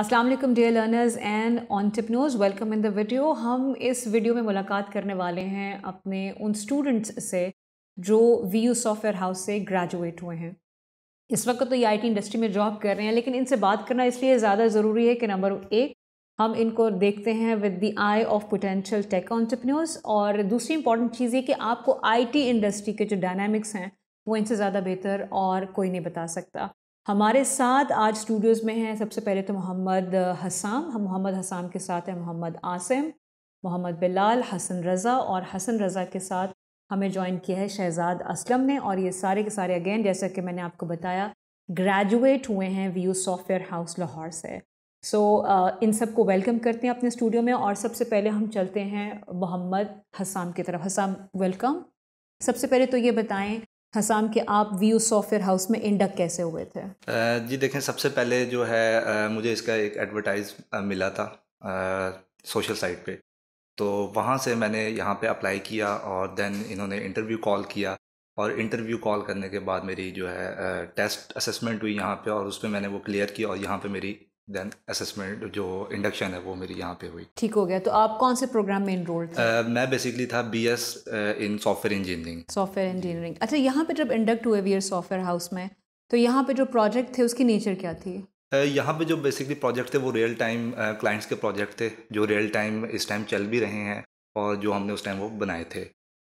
Aslam dear learners and entrepreneurs welcome in the video हम इस video में मुलाकात करने वाले हैं अपने उन स्टूडेंट्स से जो वी यू सॉफ्टवेयर हाउस से ग्रेजुएट हुए हैं इस वक्त तो ये आईटी इंडस्ट्री में जॉब कर रहे हैं लेकिन इनसे बात करना इसलिए ज़्यादा ज़रूरी है कि नंबर एक हम इनको देखते हैं with the eye of potential tech entrepreneurs और दूसरी इंपॉर्टेंट चीज़ ये कि आपको टी इंडस्ट्री के जो डायनामिक्स हैं वो इनसे ज़्यादा बेहतर और कोई नहीं बता सकता हमारे साथ आज स्टूडियोज़ में हैं सबसे पहले तो मोहम्मद हसाम हम मोहम्मद हसाम के साथ हैं मोहम्मद आसिम मोहम्मद बिलाल हसन रज़ा और हसन रज़ा के साथ हमें ज्वाइन किया है शहजाद असलम ने और ये सारे के सारे अगेन जैसा कि मैंने आपको बताया ग्रेजुएट हुए हैं वी सॉफ्टवेयर हाउस लाहौर से सो so, uh, इन सबको वेलकम करते हैं अपने स्टूडियो में और सबसे पहले हम चलते हैं मोहम्मद हसाम की तरफ हसाम वेलकम सबसे पहले तो ये बताएं हसाम के आप व्यू सॉफ्टवेयर हाउस में इंडक कैसे हुए थे जी देखें सबसे पहले जो है मुझे इसका एक एडवर्टाइज मिला था सोशल साइट पे तो वहाँ से मैंने यहाँ पे अप्लाई किया और देन इन्होंने इंटरव्यू कॉल किया और इंटरव्यू कॉल करने के बाद मेरी जो है टेस्ट असेसमेंट हुई यहाँ पे और उस पर मैंने वो क्लियर किया और यहाँ पे मेरी देन असेसमेंट जो इंडक्शन है वो मेरी यहाँ पे हुई ठीक हो गया तो आप कौन से प्रोग्राम में इनरोल थे uh, मैं बेसिकली था B S in software engineering software engineering अच्छा यहाँ पे जब इंडक्ट हुए वीयर सॉफ्टवेयर हाउस में तो यहाँ पे जो प्रोजेक्ट थे उसकी नेचर क्या थी uh, यहाँ पे जो बेसिकली प्रोजेक्ट थे वो रियल टाइम क्लाइंट्स के प्रोजेक्ट थे जो रियल टाइम इस टाइम चल भी रहे हैं और जो हमने उस टाइम वो बनाए थे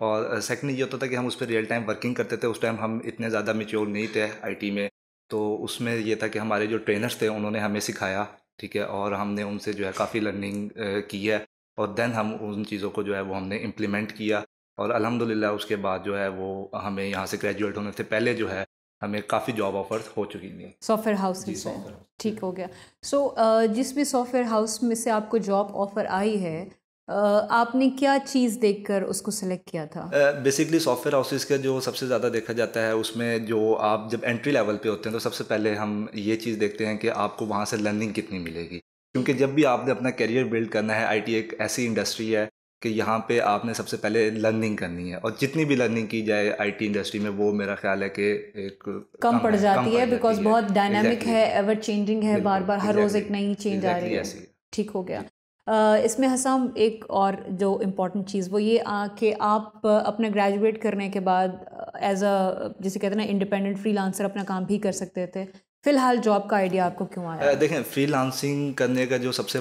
और सेकंड uh, ये होता था कि हम उस पर रियल टाइम वर्किंग करते थे उस टाइम हम इतने ज़्यादा मेच्योर नहीं थे आईटी में तो उसमें ये था कि हमारे जो ट्रेनर्स थे उन्होंने हमें सिखाया ठीक है और हमने उनसे जो है काफ़ी लर्निंग की है और देन हम उन चीज़ों को जो है वो हमने इम्प्लीमेंट किया और अलहमदिल्ला उसके बाद जो है वो हमें यहाँ से ग्रेजुएट होने से पहले जो है हमें काफ़ी जॉब ऑफर्स हो चुकी थी सॉफ्टवेयर हाउस में ठीक हो गया सो so, जिस भी सॉफ्टवेयर हाउस में से आपको जॉब ऑफ़र आई है आपने क्या चीज़ देखकर उसको सिलेक्ट किया था बेसिकली सॉफ्टवेयर हाउसेस का जो सबसे ज़्यादा देखा जाता है उसमें जो आप जब एंट्री लेवल पे होते हैं तो सबसे पहले हम ये चीज़ देखते हैं कि आपको वहाँ से लर्निंग कितनी मिलेगी क्योंकि जब भी आपने अपना करियर बिल्ड करना है आईटी एक ऐसी इंडस्ट्री है कि यहाँ पे आपने सबसे पहले लर्निंग करनी है और जितनी भी लर्निंग की जाए आईटी इंडस्ट्री में वो मेरा ख्याल है कि एक कम पड़ जाती है बिकॉज बहुत डायनामिक है एवर चेंजिंग है बार बार हर रोज़ एक नई चेंज आ रही है ठीक हो गया इसमें हसम एक और जो इम्पॉर्टेंट चीज़ वो ये कि आप अपना ग्रेजुएट करने के बाद एज अ जिसे कहते हैं ना इंडिपेंडेंट फ्री अपना काम भी कर सकते थे फिलहाल जॉब का आइडिया आपको क्यों आया देखें फ्री करने का जो सबसे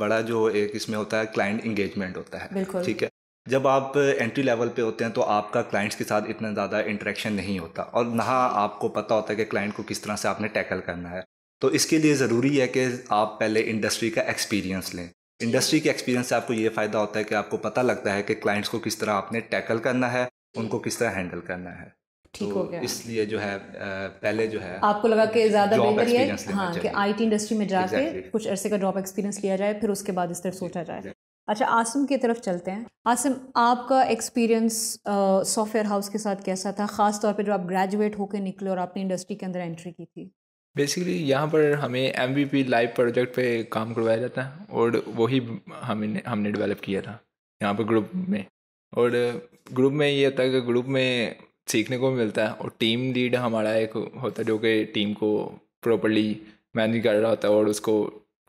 बड़ा जो एक इसमें होता है क्लाइंट इंगेजमेंट होता है बिल्कुल ठीक है जब आप एंट्री लेवल पे होते हैं तो आपका क्लाइंट्स के साथ इतना ज़्यादा इंटरेक्शन नहीं होता और ना आपको पता होता है कि क्लाइंट को किस तरह से आपने टैकल करना है तो इसके लिए ज़रूरी है कि आप पहले इंडस्ट्री का एक्सपीरियंस लें इंडस्ट्री के एक्सपीरियंस से आपको ये फ़ायदा होता है कि आपको पता लगता है कि क्लाइंट्स को किस तरह आपने टैकल करना है उनको किस तरह हैंडल करना है ठीक तो हो गया इसलिए जो है पहले जो है आपको लगा कि ज़्यादा बेहतर है हाँ कि आईटी इंडस्ट्री में जाके exactly. कुछ अरसे का जॉब एक्सपीरियंस लिया जाए फिर उसके बाद इस तरफ सोचा जाए exactly. अच्छा आसम की तरफ चलते हैं आसम आपका एक्सपीरियंस सॉफ्टवेयर हाउस के साथ कैसा था ख़ास तौर पर जब आप ग्रेजुएट होकर निकले और आपने इंडस्ट्री के अंदर एंट्री की थी बेसिकली यहाँ पर हमें एम पी लाइव प्रोजेक्ट पे काम करवाया जाता है और वही हमने हमने डेवलप किया था यहाँ पर ग्रुप में और ग्रुप में ये होता है कि ग्रुप में सीखने को मिलता है और टीम लीड हमारा एक होता है जो कि टीम को प्रॉपरली मैनेज कर रहा होता है और उसको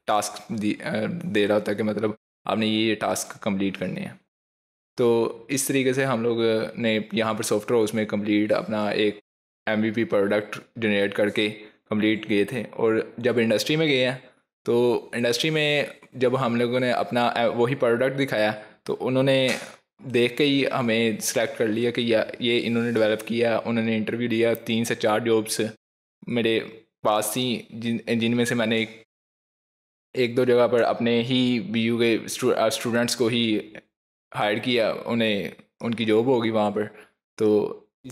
टास्क दे रहा होता है कि मतलब आपने ये टास्क कंप्लीट करने हैं तो इस तरीके से हम लोग ने यहाँ पर सॉफ्टवेयर हाउस में कंप्लीट अपना एक एम प्रोडक्ट जनरेट करके कंप्लीट किए थे और जब इंडस्ट्री में गए हैं तो इंडस्ट्री में जब हम लोगों ने अपना वही प्रोडक्ट दिखाया तो उन्होंने देख के ही हमें सिलेक्ट कर लिया कि या ये इन्होंने डेवलप किया उन्होंने इंटरव्यू लिया तीन से चार जॉब्स मेरे पास थी जिन जिनमें से मैंने एक दो जगह पर अपने ही बी यू के स्टूडेंट्स को ही हायर किया उन्हें उनकी जॉब होगी वहाँ पर तो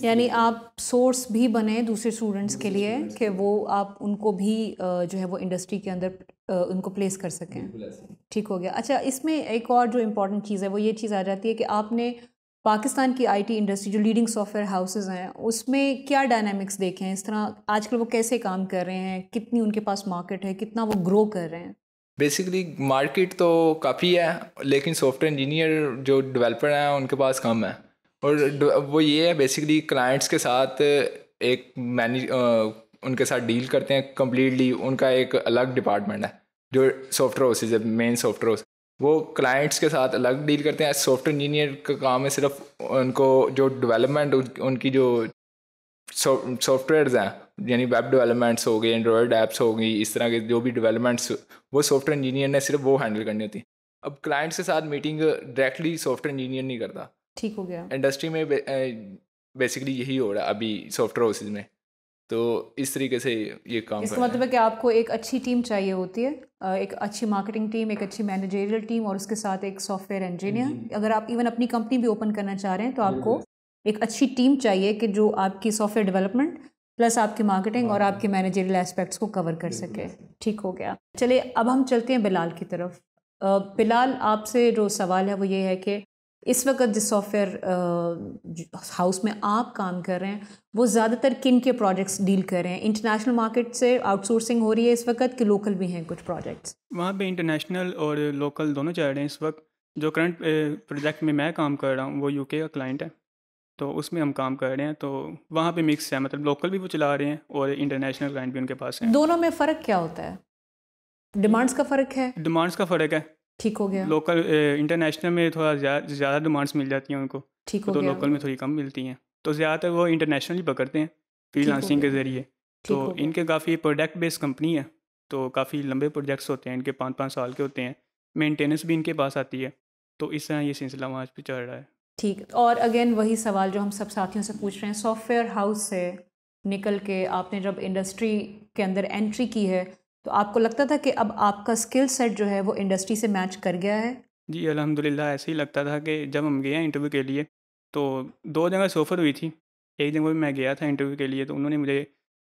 यानी आप सोर्स भी बने दूसरे स्टूडेंट्स के लिए कि वो आप उनको भी जो है वो इंडस्ट्री के अंदर उनको प्लेस कर सकें ठीक हो गया अच्छा इसमें एक और जो इम्पोर्टेंट चीज़ है वो ये चीज़ आ जाती है कि आपने पाकिस्तान की आईटी इंडस्ट्री जो लीडिंग सॉफ्टवेयर हाउसेज हैं उसमें क्या डायनामिक्स देखे हैं इस तरह आजकल वो कैसे काम कर रहे हैं कितनी उनके पास मार्केट है कितना वो ग्रो कर रहे हैं बेसिकली मार्केट तो काफ़ी है लेकिन सॉफ्टवेयर इंजीनियर जो डेवलपर हैं उनके पास कम है और वो ये है बेसिकली क्लाइंट्स के साथ एक मैनेज उनके साथ डील करते हैं कम्प्लीटली उनका एक अलग डिपार्टमेंट है जो सॉफ्टवेयर हाउस है मेन सॉफ्टवेयर हाउस वो क्लाइंट्स के साथ अलग डील करते हैं सॉफ्टवेयर इंजीनियर का काम है सिर्फ उनको जो डेवलपमेंट उनकी जो सॉफ्टवेयर्स हैं यानी वेब डेवलपमेंट्स हो गए एंड्रॉयड ऐप्स हो गई इस तरह के जो भी डेवलपमेंट्स वो सॉफ्टवेयर इंजीनियर ने सिर्फ वो हैंडल करनी होती अब क्लाइंट्स के साथ मीटिंग डायरेक्टली सॉफ्टवेयर इंजीनियर नहीं करता ठीक हो गया इंडस्ट्री में बेसिकली यही हो रहा है अभी सॉफ्टवेयर हाउसेज में तो इस तरीके से ये काम इसका मतलब है कि आपको एक अच्छी टीम चाहिए होती है एक अच्छी मार्केटिंग टीम एक अच्छी मैनेजरियल टीम और उसके साथ एक सॉफ्टवेयर हम्म। इंजीनियर अगर आप इवन अपनी कंपनी भी ओपन करना चाह रहे हैं तो आपको एक अच्छी टीम चाहिए कि जो आपकी सॉफ्टवेयर डेवलपमेंट प्लस आपकी मार्केटिंग और हाँ। आपके मैनेजरियल एस्पेक्ट्स को कवर कर सके ठीक हो गया चलिए अब हम चलते हैं बिलाल की तरफ बिलाल आपसे जो सवाल है वो ये है कि इस वक्त जिस सॉफ्टवेयर हाउस में आप काम कर रहे हैं वो ज़्यादातर किन के प्रोजेक्ट्स डील कर रहे हैं इंटरनेशनल मार्केट से आउटसोर्सिंग हो रही है इस वक्त कि लोकल भी हैं कुछ प्रोजेक्ट्स वहाँ पे इंटरनेशनल और लोकल दोनों चल रहे हैं इस वक्त जो करंट प्रोजेक्ट में मैं काम कर रहा हूँ वो यूके का क्लाइंट है तो उसमें हम काम कर रहे हैं तो वहाँ पे मिक्स है मतलब लोकल भी वो चला रहे हैं और इंटरनेशनल क्लाइंट भी उनके पास है दोनों में फ़र्क क्या होता है डिमांड्स का फ़र्क है डिमांड्स का फ़र्क है ठीक हो गया लोकल इंटरनेशनल में थोड़ा ज़्यादा डिमांड्स मिल जाती हैं उनको ठीक तो हो तो गया लोकल में थोड़ी कम मिलती हैं तो ज़्यादातर वो इंटरनेशनल ही पकड़ते हैं फ्रीलांसिंग के ज़रिए तो इनके काफ़ी प्रोडक्ट बेस्ड कंपनी है तो काफ़ी लंबे प्रोजेक्ट्स होते हैं इनके पाँच पाँच साल के होते हैं मेंटेनेंस भी इनके पास आती है तो इस तरह ये सिलसिला वहाँ पर चल रहा है ठीक और अगेन वही सवाल जो हम सब साथियों से पूछ रहे हैं सॉफ्टवेयर हाउस से निकल के आपने जब इंडस्ट्री के अंदर एंट्री की है तो आपको लगता था कि अब आपका स्किल सेट जो है वो इंडस्ट्री से मैच कर गया है जी अलहमदिल्ला ऐसे ही लगता था कि जब हम गए हैं इंटरव्यू के लिए तो दो जगह सोफर हुई थी एक जगह मैं गया था इंटरव्यू के लिए तो उन्होंने मुझे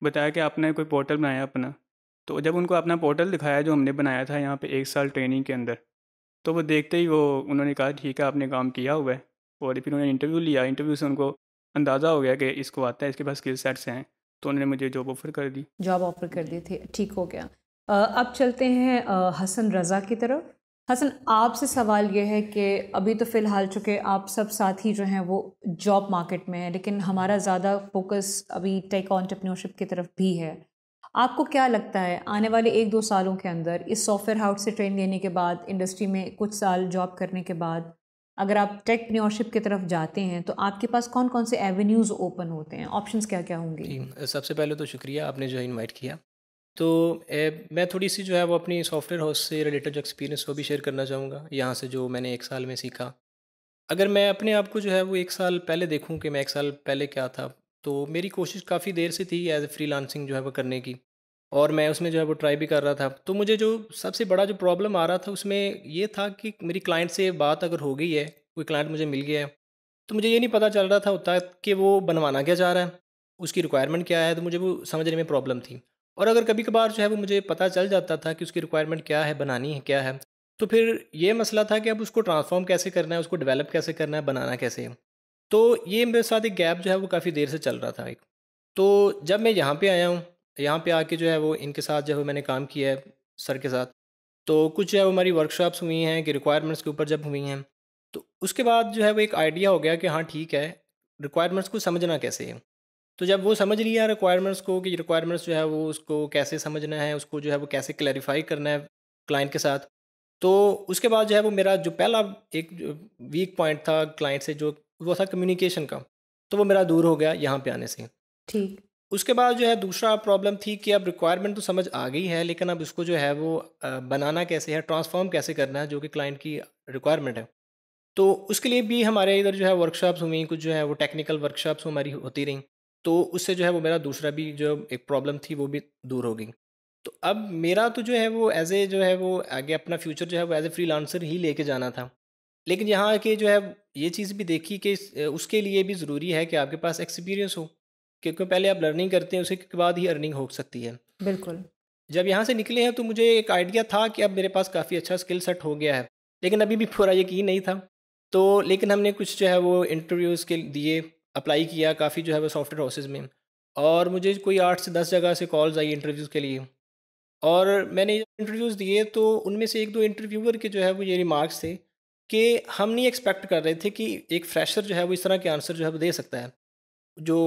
बताया कि आपने कोई पोर्टल बनाया अपना तो जब उनको अपना पोर्टल दिखाया जो हमने बनाया था यहाँ पे एक साल ट्रेनिंग के अंदर तो वो देखते ही वो उन्होंने कहा ठीक है आपने काम किया हुआ है और फिर उन्होंने इंटरव्यू लिया इंटरव्यू से उनको अंदाज़ा हो गया कि इसको आता है इसके पास स्किल सेट्स हैं तो उन्होंने मुझे जॉब ऑफर कर दी जॉब ऑफर कर दी थी ठीक हो गया अब चलते हैं हसन रज़ा की तरफ हसन आपसे सवाल यह है कि अभी तो फ़िलहाल चूँकि आप सब साथी जो हैं वो जॉब मार्केट में हैं लेकिन हमारा ज़्यादा फोकस अभी टेक ऑनटरप्रनोरशिप की तरफ भी है आपको क्या लगता है आने वाले एक दो सालों के अंदर इस सॉफ्टवेयर हाउस से ट्रेन लेने के बाद इंडस्ट्री में कुछ साल जॉब करने के बाद अगर आप टेकप्रन्योरशिप की तरफ जाते हैं तो आपके पास कौन कौन से एवेन्यूज़ ओपन होते हैं ऑप्शंस क्या क्या होंगे सबसे पहले तो शुक्रिया आपने जो इनवाइट किया तो ए, मैं थोड़ी सी जो है वो अपनी सॉफ्टवेयर हाउस से रिलेटेड जो एक्सपीरियंस वो भी शेयर करना चाहूँगा यहाँ से जो मैंने एक साल में सीखा अगर मैं अपने आप को जो है वो एक साल पहले देखूँ कि मैं एक साल पहले क्या था तो मेरी कोशिश काफ़ी देर से थी एज ए फ्री जो है वो करने की और मैं उसमें जो है वो ट्राई भी कर रहा था तो मुझे जो सबसे बड़ा जो प्रॉब्लम आ रहा था उसमें ये था कि मेरी क्लाइंट से बात अगर हो गई है कोई क्लाइंट मुझे मिल गया है तो मुझे ये नहीं पता चल रहा था होता कि वो बनवाना क्या चाह रहा है उसकी रिक्वायरमेंट क्या है तो मुझे वो समझने में प्रॉब्लम थी और अगर कभी कभार जो है वो मुझे पता चल जाता था कि उसकी रिक्वायरमेंट क्या है बनानी है क्या है तो फिर ये मसला था कि अब उसको ट्रांसफॉर्म कैसे करना है उसको डेवलप कैसे करना है बनाना कैसे है तो ये मेरे साथ एक गैप जो है वो काफ़ी देर से चल रहा था एक तो जब मैं यहाँ पे आया हूँ यहाँ पे आके जो है वो इनके साथ जो है मैंने काम किया है सर के साथ तो कुछ जो है हमारी वर्कशॉप्स हुई हैं कि रिक्वायरमेंट्स के ऊपर जब हुई हैं तो उसके बाद जो है वो एक आइडिया हो गया कि हाँ ठीक है रिक्वायरमेंट्स को समझना कैसे है तो जब वो समझ लिया रिक्वायरमेंट्स को कि रिक्वायरमेंट्स जो है वो उसको कैसे समझना है उसको जो है वो कैसे क्लैरिफाई करना है क्लाइंट के साथ तो उसके बाद जो है वो मेरा जो पहला एक वीक पॉइंट था क्लाइंट से जो वो था कम्युनिकेशन का तो वो मेरा दूर हो गया यहाँ पे आने से ठीक उसके बाद जो है दूसरा प्रॉब्लम थी कि अब रिक्वायरमेंट तो समझ आ गई है लेकिन अब उसको जो है वो बनाना कैसे है ट्रांसफॉर्म कैसे करना है जो कि क्लाइंट की रिक्वायरमेंट है तो उसके लिए भी हमारे इधर जो है वर्कशॉप्स हुई कुछ जो है वो टेक्निकल वर्कशॉप्स हमारी होती रहीं तो उससे जो है वो मेरा दूसरा भी जो एक प्रॉब्लम थी वो भी दूर हो गई तो अब मेरा तो जो है वो एज ए जो है वो आगे अपना फ्यूचर जो है वो एज ए फ्री ही लेके जाना था लेकिन यहाँ के जो है ये चीज़ भी देखी कि उसके लिए भी ज़रूरी है कि आपके पास एक्सपीरियंस हो क्योंकि पहले आप लर्निंग करते हैं उसके बाद ही अर्निंग हो सकती है बिल्कुल जब यहाँ से निकले हैं तो मुझे एक आइडिया था कि अब मेरे पास काफ़ी अच्छा स्किल सेट हो गया है लेकिन अभी भी पूरा यकीन नहीं था तो लेकिन हमने कुछ जो है वो इंटरव्यूज़ के दिए अप्लाई किया काफ़ी जो है वो सॉफ्टवेयर हाउसेज में और मुझे कोई आठ से दस जगह से कॉल्स आई इंटरव्यूज़ के लिए और मैंने इंटरव्यूज़ दिए तो उनमें से एक दो इंटरव्यूअर के जो है वो ये रिमार्क्स थे कि हम नहीं एक्सपेक्ट कर रहे थे कि एक फ्रेशर जो है वो इस तरह के आंसर जो है वो दे सकता है जो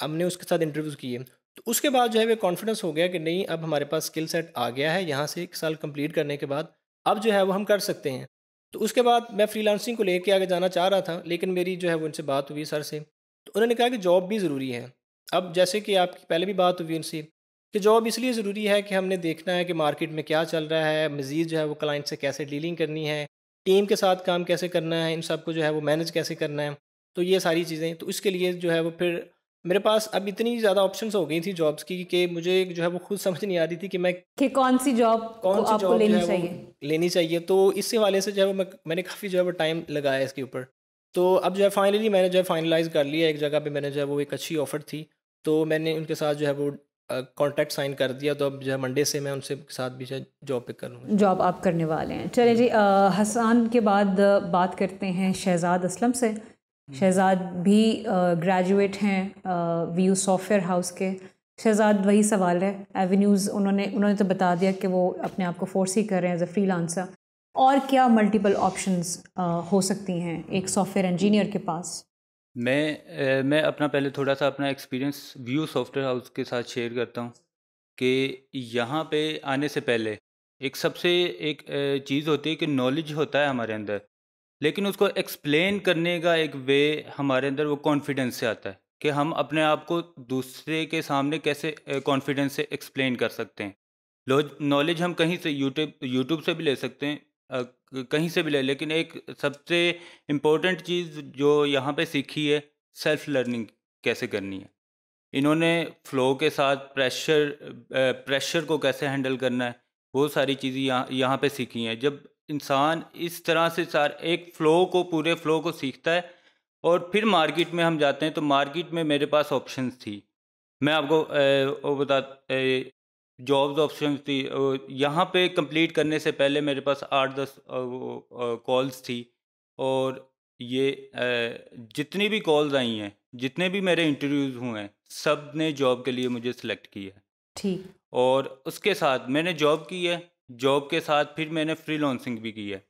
हमने उसके साथ इंटरव्यूज़ किए तो उसके बाद जो है वो कॉन्फिडेंस हो गया कि नहीं अब हमारे पास स्किल सेट आ गया है यहाँ से एक साल कंप्लीट करने के बाद अब जो है वो हम कर सकते हैं तो उसके बाद मैं फ्रीलांसिंग को लेके आगे जाना चाह रहा था लेकिन मेरी जो है वो उनसे बात हुई सर से तो उन्होंने कहा कि जॉब भी ज़रूरी है अब जैसे कि आपकी पहले भी बात हुई उनसे कि जॉब इसलिए ज़रूरी है कि हमने देखना है कि मार्केट में क्या चल रहा है मज़ीद जो है वो क्लाइंट से कैसे डीलिंग करनी है टीम के साथ काम कैसे करना है इन सब को जो है वो मैनेज कैसे करना है तो ये सारी चीज़ें तो इसके लिए जो है वो फिर मेरे पास अब इतनी ज़्यादा ऑप्शंस हो गई थी जॉब्स की कि मुझे जो है वो खुद समझ नहीं आ रही थी कि मैं कि कौन सी जॉब कौन सी जॉब लेनी चाहिए लेनी चाहिए तो इस हवाले से जो है वो मैं मैंने काफ़ी जो है वो टाइम लगाया इसके ऊपर तो अब जो है फाइनली मैंने जो है फाइनलाइज़ कर लिया एक जगह पे मैंने जो है वो एक अच्छी ऑफ़र थी तो मैंने उनके साथ जो है वो कॉन्ट्रैक्ट साइन कर दिया तो अब जो है मंडे से मैं उनसे साथ भी जो जॉब पे करूँगा जॉब आप करने वाले हैं चले जी हसान के बाद बात करते हैं शहजाद असलम से हम्म। शहजाद भी ग्रेजुएट हैं वी सॉफ्टवेयर हाउस के शहजाद वही सवाल है एवेन्यूज़ उन्होंने उन्होंने तो बता दिया कि वो अपने आप को फोर्स ही कर रहे हैं एज ए फ्री और क्या मल्टीपल ऑप्शंस हो सकती हैं एक सॉफ्टवेयर इंजीनियर के पास मैं मैं अपना पहले थोड़ा सा अपना एक्सपीरियंस व्यू सॉफ्टवेयर हाउस के साथ शेयर करता हूँ कि यहाँ पे आने से पहले एक सबसे एक चीज़ होती है कि नॉलेज होता है हमारे अंदर लेकिन उसको एक्सप्लेन करने का एक वे हमारे अंदर वो कॉन्फिडेंस से आता है कि हम अपने आप को दूसरे के सामने कैसे कॉन्फिडेंस से एक्सप्लेन कर सकते हैं नॉलेज हम कहीं से यूट्यूब यूट्यूब से भी ले सकते हैं कहीं से भी ले लेकिन एक सबसे इम्पोर्टेंट चीज़ जो यहाँ पे सीखी है सेल्फ लर्निंग कैसे करनी है इन्होंने फ्लो के साथ प्रेशर प्रेशर को कैसे हैंडल करना है वो सारी चीज़ें यहाँ यहाँ पर सीखी हैं जब इंसान इस तरह से सार एक फ़्लो को पूरे फ़्लो को सीखता है और फिर मार्केट में हम जाते हैं तो मार्केट में मेरे पास ऑप्शंस थी मैं आपको वो बता जॉब्स ऑप्शन थी यहाँ पे कंप्लीट करने से पहले मेरे पास आठ दस कॉल्स थी और ये जितनी भी कॉल्स आई हैं जितने भी मेरे इंटरव्यूज़ हुए हैं सब ने जॉब के लिए मुझे सिलेक्ट किया है ठीक और उसके साथ मैंने जॉब की है जॉब के साथ फिर मैंने फ्री लॉन्सिंग भी की है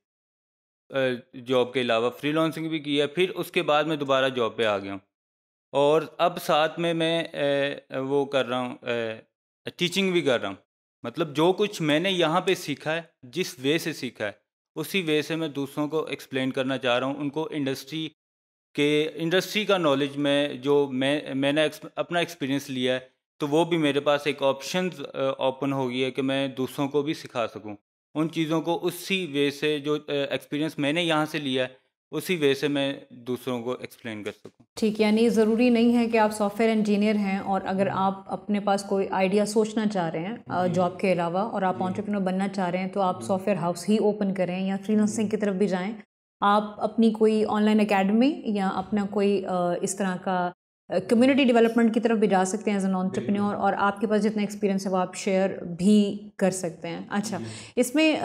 जॉब के अलावा फ्री लॉन्सिंग भी की है फिर उसके बाद मैं दोबारा जॉब पे आ गया हूँ और अब साथ में मैं वो कर रहा हूँ टीचिंग भी कर रहा हूँ मतलब जो कुछ मैंने यहाँ पे सीखा है जिस वे से सीखा है उसी वे से मैं दूसरों को एक्सप्लेन करना चाह रहा हूँ उनको इंडस्ट्री के इंडस्ट्री का नॉलेज में जो मैं मैंने अपना एक्सपीरियंस लिया है तो वो भी मेरे पास एक ऑप्शन ओपन हो गई है कि मैं दूसरों को भी सिखा सकूँ उन चीज़ों को उसी वे से जो एक्सपीरियंस मैंने यहाँ से लिया है उसी वे से मैं दूसरों को एक्सप्लेन कर सकूँ ठीक यानी ज़रूरी नहीं है कि आप सॉफ्टवेयर इंजीनियर हैं और अगर हम्म। आप अपने पास कोई आइडिया सोचना चाह रहे हैं जॉब हम्म। के अलावा और आप ऑन्टरप्रनर हम्म। बनना चाह रहे हैं तो आप सॉफ्टवेयर हाउस ही ओपन करें या फ्रीलांसिंग की तरफ भी जाएं आप अपनी कोई ऑनलाइन अकेडमी या अपना कोई इस तरह का कम्युनिटी डेवलपमेंट की तरफ भी जा सकते हैं एज एन ऑन्टरप्रन्योर और आपके पास जितना एक्सपीरियंस है वो आप शेयर भी कर सकते हैं अच्छा इसमें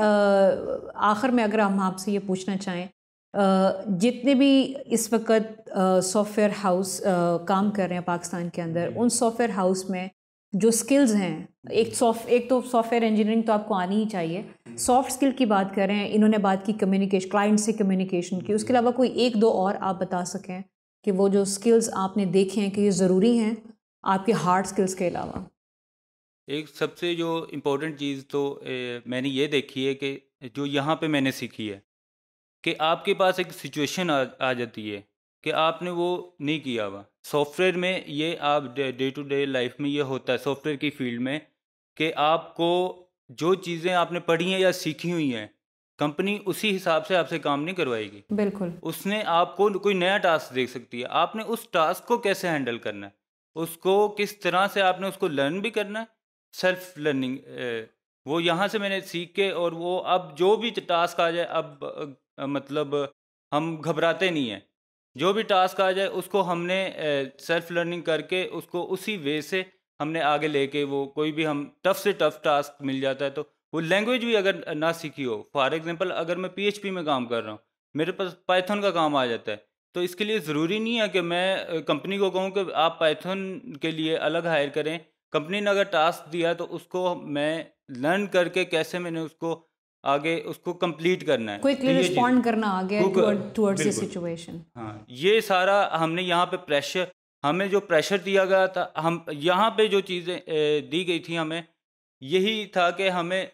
आखिर में अगर हम आपसे ये पूछना चाहें जितने भी इस वक्त सॉफ्टवेयर हाउस काम कर रहे हैं पाकिस्तान के अंदर उन सॉफ्टवेयर हाउस में जो स्किल्स हैं एक सॉफ्ट एक तो सॉफ्टवेयर इंजीनियरिंग तो आपको आनी ही चाहिए सॉफ्ट स्किल की बात कर रहे हैं इन्होंने बात की कम्युनिकेशन क्लाइंट से कम्युनिकेशन की उसके अलावा कोई एक दो और आप बता सकें कि वो जो स्किल्स आपने देखे हैं कि ये ज़रूरी हैं आपके हार्ड स्किल्स के अलावा एक सबसे जो इम्पोर्टेंट चीज़ तो ए, मैंने ये देखी है कि जो यहाँ पे मैंने सीखी है कि आपके पास एक सिचुएशन आ, आ जाती है कि आपने वो नहीं किया हुआ सॉफ्टवेयर में ये आप डे टू डे लाइफ में ये होता है सॉफ्टवेयर की फील्ड में कि आपको जो चीज़ें आपने पढ़ी हैं या सीखी हुई हैं कंपनी उसी हिसाब से आपसे काम नहीं करवाएगी बिल्कुल उसने आपको कोई नया टास्क दे सकती है आपने उस टास्क को कैसे हैंडल करना है उसको किस तरह से आपने उसको लर्न भी करना है सेल्फ लर्निंग वो यहाँ से मैंने सीख के और वो अब जो भी टास्क आ जाए अब मतलब हम घबराते नहीं हैं जो भी टास्क आ जाए उसको हमने सेल्फ लर्निंग करके उसको उसी वे से हमने आगे लेके वो कोई भी हम टफ से टफ टास्क मिल जाता है तो वो लैंग्वेज भी अगर ना सीखी हो फॉर एग्जांपल अगर मैं पीएचपी में काम कर रहा हूँ मेरे पास पाइथन का काम आ जाता है तो इसके लिए ज़रूरी नहीं है कि मैं कंपनी को कहूँ कि आप पाइथन के लिए अलग हायर करें कंपनी ने अगर टास्क दिया तो उसको मैं लर्न करके कैसे मैंने उसको आगे उसको कंप्लीट करना है क्विकली तो रिस्पॉन्ड करना आगे टुवर्ड्स द सिचुएशन हाँ ये सारा हमने यहाँ पे प्रेशर हमें जो प्रेशर दिया गया था हम यहाँ पे जो चीज़ें दी गई थी हमें यही था कि हमें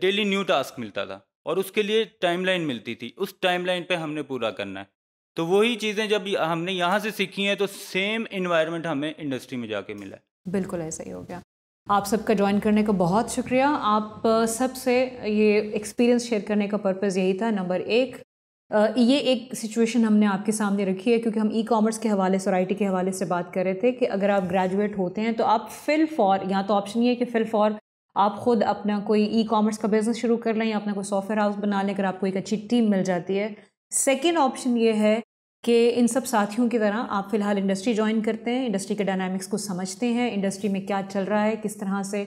डेली न्यू टास्क मिलता था और उसके लिए टाइमलाइन मिलती थी उस टाइमलाइन पे हमने पूरा करना है तो वही चीज़ें जब हमने यहाँ से सीखी हैं तो सेम इन्वायरमेंट हमें इंडस्ट्री में जाके मिला बिल्कुल ऐसा ही हो गया आप सबका ज्वाइन करने का बहुत शुक्रिया आप सबसे ये एक्सपीरियंस शेयर करने का पर्पज़ यही था नंबर एक ये एक सिचुएशन हमने आपके सामने रखी है क्योंकि हम ई कॉमर्स के हवाले से और आई के हवाले से बात कर रहे थे कि अगर आप ग्रेजुएट होते हैं तो आप फिल फॉर यहाँ तो ऑप्शन ये है कि फिल फॉर आप खुद अपना कोई ई कॉमर्स का बिज़नेस शुरू कर लें या अपना कोई सॉफ्टवेयर हाउस बना लें अगर आपको एक अच्छी टीम मिल जाती है सेकेंड ऑप्शन ये है कि इन सब साथियों की तरह आप फ़िलहाल इंडस्ट्री ज्वाइन करते हैं इंडस्ट्री के डायनामिक्स को समझते हैं इंडस्ट्री में क्या चल रहा है किस तरह से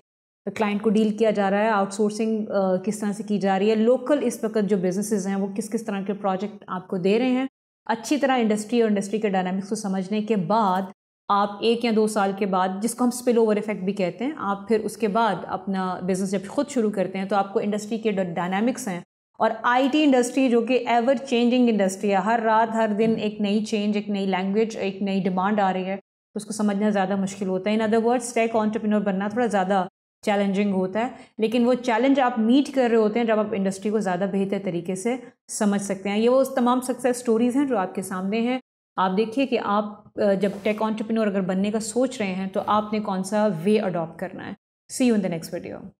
क्लाइंट को डील किया जा रहा है आउटसोर्सिंग किस तरह से की जा रही है लोकल इस वक्त जो बिजनेसेस हैं वो किस किस तरह के प्रोजेक्ट आपको दे रहे हैं अच्छी तरह इंडस्ट्री और इंडस्ट्री के डायनामिक्स को समझने के बाद आप एक या दो साल के बाद जिसको हम स्पिल ओवर इफेक्ट भी कहते हैं आप फिर उसके बाद अपना बिज़नेस जब खुद शुरू करते हैं तो आपको इंडस्ट्री के डायनामिक्स हैं और आईटी इंडस्ट्री जो कि एवर चेंजिंग इंडस्ट्री है हर रात हर दिन hmm. एक नई चेंज एक नई लैंग्वेज एक नई डिमांड आ रही है तो उसको समझना ज़्यादा मुश्किल होता है in other words tech entrepreneur बनना थोड़ा ज़्यादा चैलेंजिंग होता है लेकिन वो चैलेंज आप मीट कर रहे होते हैं जब आप इंडस्ट्री को ज़्यादा बेहतर तरीके से समझ सकते हैं ये वो तमाम सक्सेस स्टोरीज़ हैं जो आपके सामने हैं आप देखिए कि आप जब टेक ऑन्टरप्रिनोर अगर बनने का सोच रहे हैं तो आपने कौन सा वे अडॉप्ट करना है see you in the next video